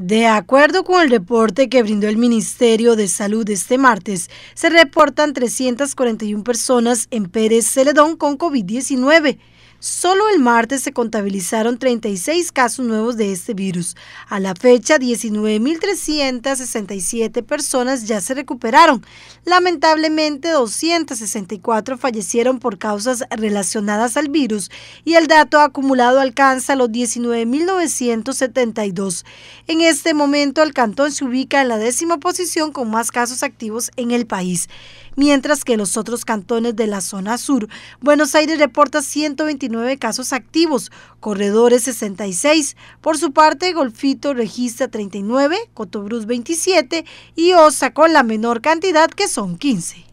De acuerdo con el reporte que brindó el Ministerio de Salud este martes, se reportan 341 personas en Pérez Celedón con COVID-19, Solo el martes se contabilizaron 36 casos nuevos de este virus. A la fecha, 19.367 personas ya se recuperaron. Lamentablemente, 264 fallecieron por causas relacionadas al virus y el dato acumulado alcanza los 19.972. En este momento, el cantón se ubica en la décima posición con más casos activos en el país mientras que los otros cantones de la zona sur, Buenos Aires reporta 129 casos activos, Corredores 66, por su parte Golfito registra 39, Cotobruz 27 y Osa con la menor cantidad que son 15.